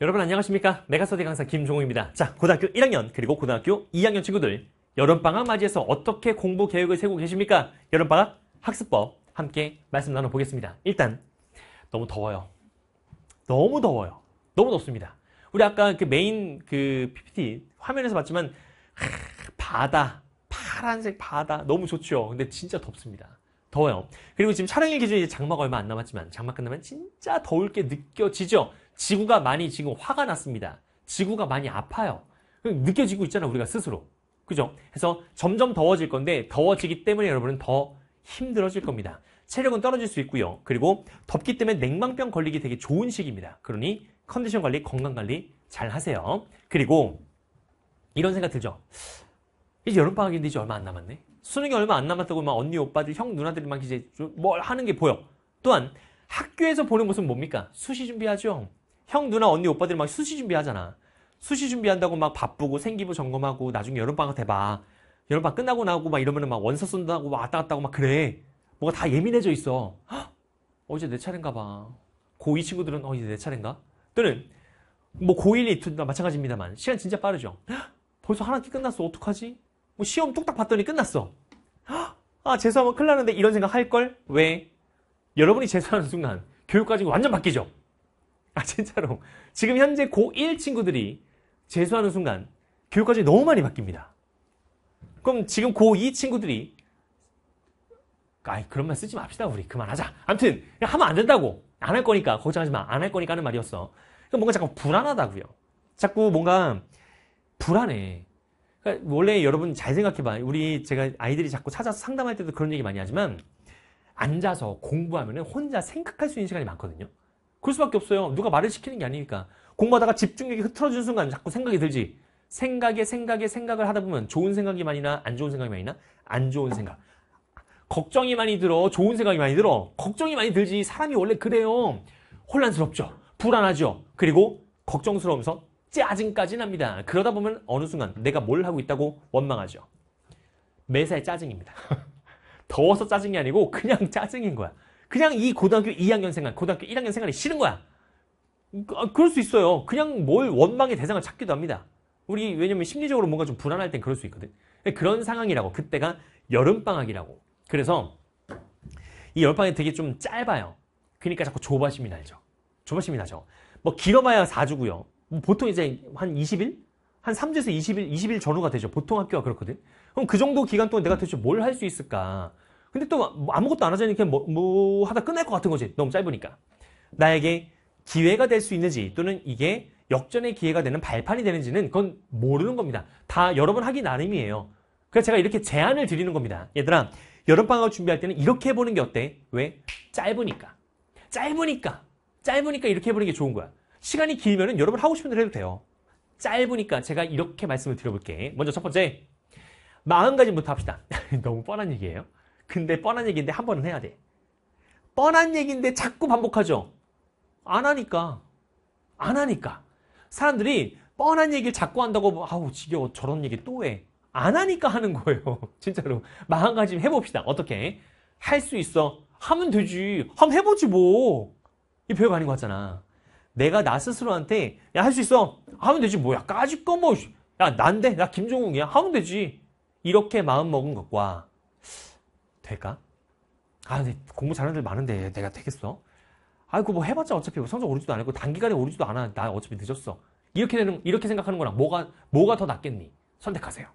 여러분 안녕하십니까 메가서디 강사 김종욱입니다자 고등학교 1학년 그리고 고등학교 2학년 친구들 여름방학 맞이해서 어떻게 공부 계획을 세우고 계십니까 여름방학 학습법 함께 말씀 나눠보겠습니다 일단 너무 더워요 너무 더워요 너무 덥습니다 우리 아까 그 메인 그 PPT 화면에서 봤지만 하, 바다 파란색 바다 너무 좋죠 근데 진짜 덥습니다 더워요. 그리고 지금 촬영일 기준이 장마가 얼마 안 남았지만 장마 끝나면 진짜 더울 게 느껴지죠. 지구가 많이 지금 화가 났습니다. 지구가 많이 아파요. 느껴지고 있잖아 우리가 스스로. 그죠? 그래서 점점 더워질 건데 더워지기 때문에 여러분은 더 힘들어질 겁니다. 체력은 떨어질 수 있고요. 그리고 덥기 때문에 냉방병 걸리기 되게 좋은 시기입니다. 그러니 컨디션 관리, 건강 관리 잘 하세요. 그리고 이런 생각 들죠? 이제 여름방학인데 이제 얼마 안 남았네? 수능이 얼마 안 남았다고 막 언니, 오빠들, 형, 누나들이 막 이제 뭘 하는 게 보여. 또한 학교에서 보는 모습 뭡니까? 수시 준비하죠. 형, 누나, 언니, 오빠들 이막 수시 준비하잖아. 수시 준비한다고 막 바쁘고 생기부 점검하고 나중에 여름방학 돼봐. 여름방학 끝나고 나고 막 이러면은 막 원서 쓴다고 왔다 갔다 고막 그래. 뭐가 다 예민해져 있어. 헉, 어제 내 차례인가 봐. 고2 친구들은 어, 이제 내 차례인가? 또는 뭐 고1, 이틀도 마찬가지입니다만 시간 진짜 빠르죠. 헉, 벌써 하학기 끝났어. 어떡하지? 뭐 시험 뚝딱 봤더니 끝났어. 아, 재수하면 큰일 나는데 이런 생각 할걸? 왜? 여러분이 재수하는 순간 교육 과정이 완전 바뀌죠? 아, 진짜로. 지금 현재 고1 친구들이 재수하는 순간 교육 과정이 너무 많이 바뀝니다. 그럼 지금 고2 친구들이 아이, 그런 말 쓰지 맙시다, 우리. 그만하자. 암튼, 하면 안 된다고. 안 할 거니까, 걱정하지 마. 안 할 거니까 하는 말이었어. 뭔가 자꾸 불안하다고요. 자꾸 뭔가 불안해. 그러니까 원래 여러분 잘 생각해봐요. 우리 제가 아이들이 자꾸 찾아서 상담할 때도 그런 얘기 많이 하지만 앉아서 공부하면 혼자 생각할 수 있는 시간이 많거든요. 그럴 수밖에 없어요. 누가 말을 시키는 게 아니니까. 공부하다가 집중력이 흐트러진 순간 자꾸 생각이 들지. 생각에 생각에 생각을 하다 보면 좋은 생각이 많이 나, 안 좋은 생각이 많이 나, 안 좋은 생각. 걱정이 많이 들어, 좋은 생각이 많이 들어. 걱정이 많이 들지. 사람이 원래 그래요. 혼란스럽죠. 불안하죠. 그리고 걱정스러우면서 짜증까지 납니다. 그러다 보면 어느 순간 내가 뭘 하고 있다고 원망하죠. 매사에 짜증입니다. 더워서 짜증이 아니고 그냥 짜증인 거야. 그냥 이 고등학교 2학년 생활, 고등학교 1학년 생활이 싫은 거야. 그, 아, 그럴 수 있어요. 그냥 뭘 원망의 대상을 찾기도 합니다. 우리 왜냐면 심리적으로 뭔가 좀 불안할 땐 그럴 수 있거든. 그런 상황이라고 그때가 여름방학이라고. 그래서 이 여름방학이 되게 좀 짧아요. 그러니까 자꾸 조바심이 나죠. 조바심이 나죠. 뭐 길어봐야 4주고요. 뭐 보통 이제 한 20일? 한 3주에서 20일, 20일 전후가 되죠. 보통 학교가 그렇거든. 그럼 그 정도 기간 동안 내가 도대체 뭘 할 수 있을까? 근데 또 뭐 아무것도 안 하자니 그냥 뭐, 뭐 하다 끝날 것 같은 거지. 너무 짧으니까. 나에게 기회가 될 수 있는지 또는 이게 역전의 기회가 되는 발판이 되는지는 그건 모르는 겁니다. 다 여러분 하기 나름이에요. 그래서 제가 이렇게 제안을 드리는 겁니다. 얘들아, 여름방학 준비할 때는 이렇게 해보는 게 어때? 왜? 짧으니까. 짧으니까. 짧으니까 이렇게 해보는 게 좋은 거야. 시간이 길면 여러분 하고 싶은 대로 해도 돼요. 짧으니까 제가 이렇게 말씀을 드려볼게. 먼저 첫 번째, 마음가짐부터 합시다. 너무 뻔한 얘기예요. 근데 뻔한 얘기인데 한 번은 해야 돼. 뻔한 얘기인데 자꾸 반복하죠. 안 하니까. 안 하니까. 사람들이 뻔한 얘기를 자꾸 한다고 뭐, 아우 지겨워 저런 얘기 또 해. 안 하니까 하는 거예요. 진짜로. 마음가짐 해봅시다. 어떻게? 할 수 있어. 하면 되지. 한번 해보지 뭐. 이배 별거 아닌 거 같잖아. 내가 나 스스로한테 야 할 수 있어 하면 되지 뭐야 까짓 거뭐야 난데 나 김종욱이야 하면 되지 이렇게 마음 먹은 것과 될까? 아 근데 공부 잘하는 애들 많은데 내가 되겠어? 아이고 뭐 해봤자 어차피 뭐 성적 오르지도 않았고 단기간에 오르지도 않아 나 어차피 늦었어 이렇게 되는 이렇게 생각하는 거랑 뭐가 뭐가 더 낫겠니? 선택하세요.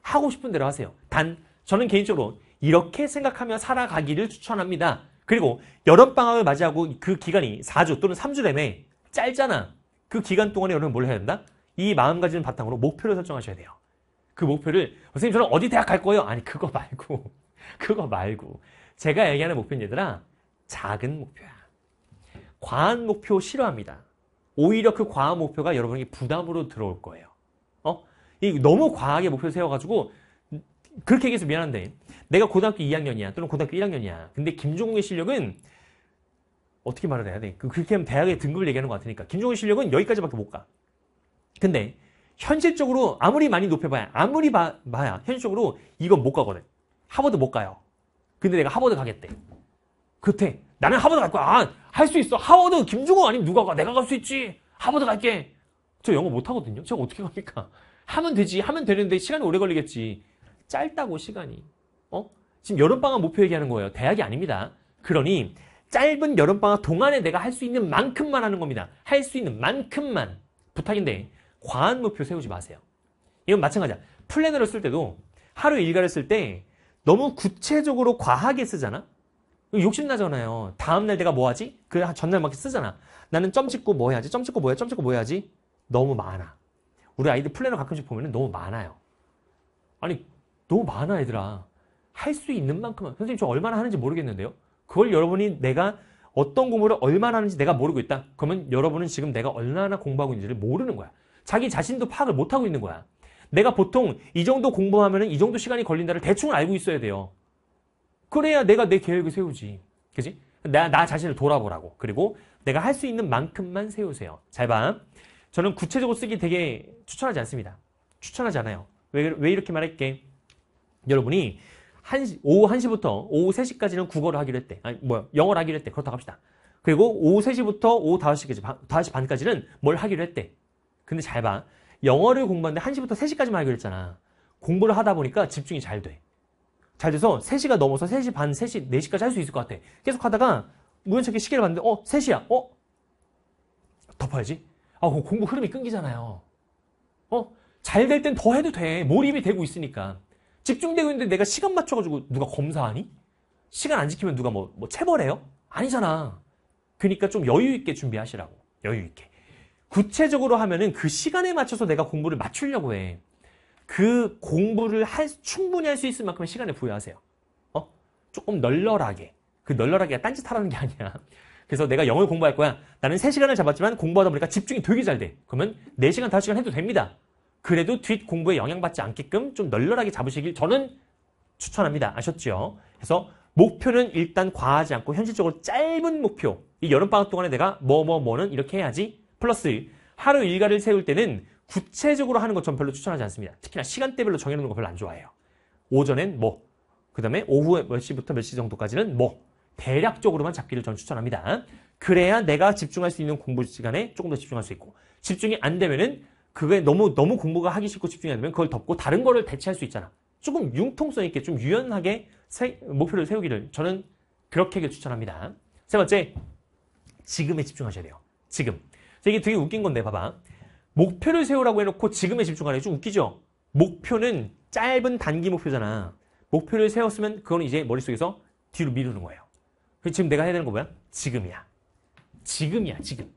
하고 싶은 대로 하세요. 단 저는 개인적으로 이렇게 생각하며 살아가기를 추천합니다. 그리고 여름방학을 맞이하고 그 기간이 4주 또는 3주 내내 짧잖아. 그 기간 동안에 여러분 뭘 해야 된다? 이 마음가짐 바탕으로 목표를 설정하셔야 돼요. 그 목표를 선생님 저는 어디 대학 갈 거예요? 아니 그거 말고 그거 말고 제가 얘기하는 목표는 얘들아 작은 목표야. 과한 목표 싫어합니다. 오히려 그 과한 목표가 여러분에게 부담으로 들어올 거예요. 어? 이 너무 과하게 목표 세워가지고 그렇게 얘기해서 미안한데 내가 고등학교 2학년이야 또는 고등학교 1학년이야. 근데 김종국의 실력은 어떻게 말을 해야 돼? 그렇게 하면 대학의 등급을 얘기하는 것 같으니까. 김종훈 실력은 여기까지밖에 못 가. 근데 현실적으로 아무리 많이 높여봐야 아무리 봐, 야 현실적으로 이건 못 가거든. 하버드 못 가요. 근데 내가 하버드 가겠대. 그렇대. 나는 하버드 갈 거야. 아, 할 수 있어. 하버드 김종호 아니면 누가 가? 내가 갈 수 있지. 하버드 갈게. 저 영어 못 하거든요. 제가 어떻게 갑니까? 하면 되지. 하면 되는데 시간이 오래 걸리겠지. 짧다고 시간이. 어? 지금 여름방학 목표 얘기하는 거예요. 대학이 아닙니다. 그러니 짧은 여름방학 동안에 내가 할 수 있는 만큼만 하는 겁니다. 할 수 있는 만큼만. 부탁인데, 과한 목표 세우지 마세요. 이건 마찬가지야. 플래너를 쓸 때도 하루 일과를 쓸 때 너무 구체적으로 과하게 쓰잖아? 욕심나잖아요. 다음날 내가 뭐 하지? 그 전날 막 쓰잖아. 나는 점 찍고 뭐 해야지? 점 찍고 뭐 해야지? 점 찍고 뭐 해야지? 너무 많아. 우리 아이들 플래너 가끔씩 보면 너무 많아요. 아니, 너무 많아, 얘들아. 할 수 있는 만큼만. 선생님, 저 얼마나 하는지 모르겠는데요? 그걸 여러분이 내가 어떤 공부를 얼마나 하는지 내가 모르고 있다. 그러면 여러분은 지금 내가 얼마나 공부하고 있는지를 모르는 거야. 자기 자신도 파악을 못하고 있는 거야. 내가 보통 이 정도 공부하면 이 정도 시간이 걸린다를 대충 알고 있어야 돼요. 그래야 내가 내 계획을 세우지. 그지? 나, 나 자신을 돌아보라고. 그리고 내가 할 수 있는 만큼만 세우세요. 잘 봐. 저는 구체적으로 쓰기 되게 추천하지 않습니다. 추천하지 않아요. 왜, 왜 이렇게 말할게? 여러분이 1시, 오후 1시부터 오후 3시까지는 국어를 하기로 했대. 아니, 뭐야, 영어를 하기로 했대. 그렇다고 합시다. 그리고 오후 3시부터 오후 5시까지, 5시 반까지는 뭘 하기로 했대. 근데 잘 봐. 영어를 공부하는데 1시부터 3시까지만 하기로 했잖아. 공부를 하다 보니까 집중이 잘 돼. 잘 돼서 3시가 넘어서 3시 반, 3시, 4시까지 할 수 있을 것 같아. 계속 하다가 우연찮게 시계를 봤는데, 어, 3시야. 어? 덮어야지. 아, 공부 흐름이 끊기잖아요. 어? 잘 될 땐 더 해도 돼. 몰입이 되고 있으니까. 집중되고 있는데 내가 시간 맞춰가지고 누가 검사하니? 시간 안 지키면 누가 뭐, 뭐 체벌해요? 아니잖아. 그러니까 좀 여유 있게 준비하시라고. 여유 있게. 구체적으로 하면은 그 시간에 맞춰서 내가 공부를 맞추려고 해. 그 공부를 할, 충분히 할 수 있을 만큼의 시간을 부여하세요. 어? 조금 널널하게. 그 널널하게 딴짓 하라는 게 아니야. 그래서 내가 영어를 공부할 거야. 나는 3시간을 잡았지만 공부하다 보니까 집중이 되게 잘 돼. 그러면 4시간, 5시간 해도 됩니다. 그래도 뒷 공부에 영향받지 않게끔 좀 널널하게 잡으시길 저는 추천합니다. 아셨죠? 그래서 목표는 일단 과하지 않고 현실적으로 짧은 목표. 이 여름방학 동안에 내가 뭐, 뭐, 뭐는 이렇게 해야지. 플러스 하루 일과를 세울 때는 구체적으로 하는 것전 별로 추천하지 않습니다. 특히나 시간대별로 정해놓는 거 별로 안 좋아해요. 오전엔 뭐, 그 다음에 오후에 몇 시부터 몇 시 정도까지는 뭐, 대략적으로만 잡기를 전 추천합니다. 그래야 내가 집중할 수 있는 공부 시간에 조금 더 집중할 수 있고, 집중이 안 되면은 그게 너무 너무 공부가 하기 쉽고 집중이 안 되면 그걸 덮고 다른 거를 대체할 수 있잖아. 조금 융통성 있게 좀 유연하게 세, 목표를 세우기를 저는 그렇게 추천합니다. 세 번째, 지금에 집중하셔야 돼요. 지금. 이게 되게 웃긴 건데 봐봐. 목표를 세우라고 해놓고 지금에 집중하는 게좀 웃기죠? 목표는 짧은 단기 목표잖아. 목표를 세웠으면 그건 이제 머릿속에서 뒤로 미루는 거예요. 지금 내가 해야 되는 거 뭐야? 지금이야. 지금이야, 지금.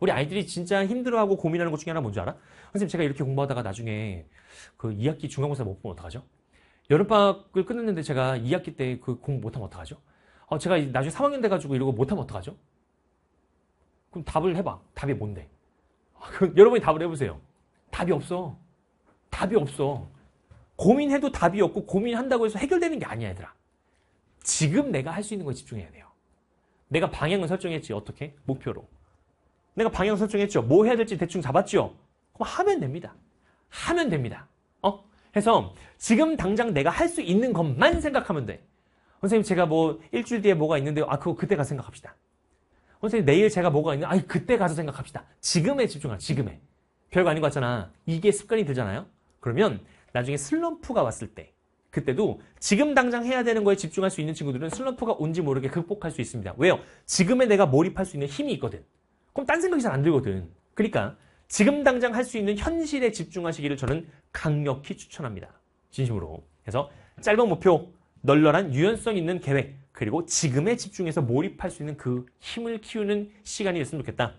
우리 아이들이 진짜 힘들어하고 고민하는 것 중에 하나 뭔지 알아? 선생님 제가 이렇게 공부하다가 나중에 그 2학기 중간고사 못 보면 어떡하죠? 여름방학을 끝냈는데 제가 2학기 때 그 공부 못하면 어떡하죠? 어, 제가 나중에 3학년 돼가지고 이러고 못하면 어떡하죠? 그럼 답을 해봐. 답이 뭔데? 아, 여러분이 답을 해보세요. 답이 없어. 답이 없어. 고민해도 답이 없고 고민한다고 해서 해결되는 게 아니야 얘들아. 지금 내가 할 수 있는 거에 집중해야 돼요. 내가 방향을 설정했지. 어떻게? 목표로. 내가 방향 설정했죠. 뭐 해야 될지 대충 잡았죠. 그럼 하면 됩니다. 하면 됩니다. 어? 해서 지금 당장 내가 할 수 있는 것만 생각하면 돼. 선생님 제가 뭐 일주일 뒤에 뭐가 있는데요. 아 그거 그때 가서 생각합시다. 선생님 내일 제가 뭐가 있는아 그때 가서 생각합시다. 지금에 집중하 지금에. 별거 아닌 것 같잖아. 이게 습관이 들잖아요. 그러면 나중에 슬럼프가 왔을 때 그때도 지금 당장 해야 되는 거에 집중할 수 있는 친구들은 슬럼프가 온지 모르게 극복할 수 있습니다. 왜요? 지금에 내가 몰입할 수 있는 힘이 있거든. 그럼 딴 생각이 잘 안 들거든. 그러니까 지금 당장 할 수 있는 현실에 집중하시기를 저는 강력히 추천합니다. 진심으로. 그래서 짧은 목표, 널널한 유연성 있는 계획, 그리고 지금에 집중해서 몰입할 수 있는 그 힘을 키우는 시간이 됐으면 좋겠다.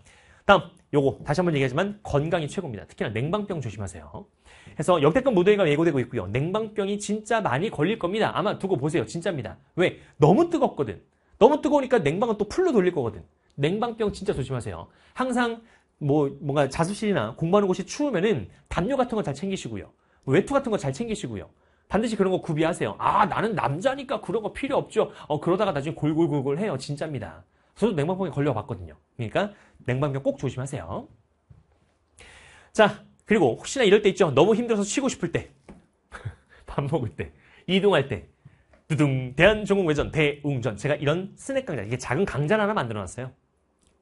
다음, 요거 다시 한번 얘기하지만 건강이 최고입니다. 특히나 냉방병 조심하세요. 그래서 역대급 모델가 예고되고 있고요. 냉방병이 진짜 많이 걸릴 겁니다. 아마 두고 보세요. 진짜입니다. 왜? 너무 뜨겁거든. 너무 뜨거우니까 냉방은 또 풀로 돌릴 거거든. 냉방병 진짜 조심하세요. 항상 뭐 뭔가 자습실이나 공부하는 곳이 추우면은 담요 같은 거 잘 챙기시고요. 외투 같은 거 잘 챙기시고요. 반드시 그런 거 구비하세요. 아 나는 남자니까 그런 거 필요 없죠. 어 그러다가 나중에 골골골골 해요. 진짜입니다. 저도 냉방병에 걸려봤거든요. 그러니까 냉방병 꼭 조심하세요. 자 그리고 혹시나 이럴 때 있죠. 너무 힘들어서 쉬고 싶을 때, 밥 먹을 때, 이동할 때, 두둥 대한종국외전 대웅전 제가 이런 스낵 강좌 이게 작은 강좌 하나 만들어놨어요.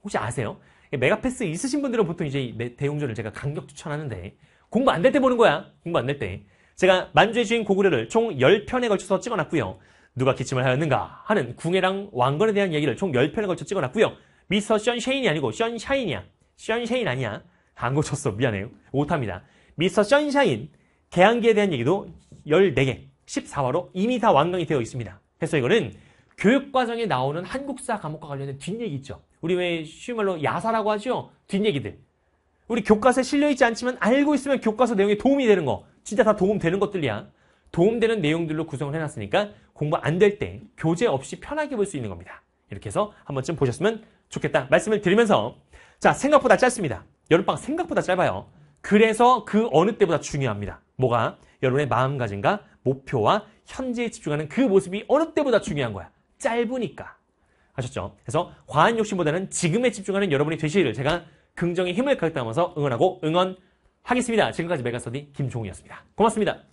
혹시 아세요? 메가패스 있으신 분들은 보통 이제 대용전을 제가 강력 추천하는데 공부 안 될 때 보는 거야. 공부 안 될 때. 제가 만주의 주인 고구려를 총 10편에 걸쳐서 찍어놨고요. 누가 기침을 하였는가 하는 궁예랑 왕건에 대한 얘기를 총 10편에 걸쳐 찍어놨고요. 미스터 션샤인이 아니고 션샤인이야. 션샤인 아니야. 안 고쳤어. 미안해요. 오타입니다. 미스터 션샤인 개항기에 대한 얘기도 14개, 14화로 이미 다 완강이 되어 있습니다. 그래서 이거는 교육과정에 나오는 한국사 과목과 관련된 뒷얘기 있죠. 우리 왜 쉬운 말로 야사라고 하죠? 뒷얘기들. 우리 교과서에 실려있지 않지만 알고 있으면 교과서 내용에 도움이 되는 거. 진짜 다 도움되는 것들이야. 도움되는 내용들로 구성을 해놨으니까 공부 안 될 때 교재 없이 편하게 볼 수 있는 겁니다. 이렇게 해서 한 번쯤 보셨으면 좋겠다 말씀을 드리면서 자 생각보다 짧습니다. 여름방 생각보다 짧아요. 그래서 그 어느 때보다 중요합니다. 뭐가? 여러분의 마음가짐과 목표와 현재에 집중하는 그 모습이 어느 때보다 중요한 거야. 짧으니까. 하셨죠 그래서 과한 욕심보다는 지금에 집중하는 여러분이 되시기를 제가 긍정의 힘을 가득 담아서 응원하고 응원하겠습니다. 지금까지 메가스터디 김종우였습니다. 고맙습니다.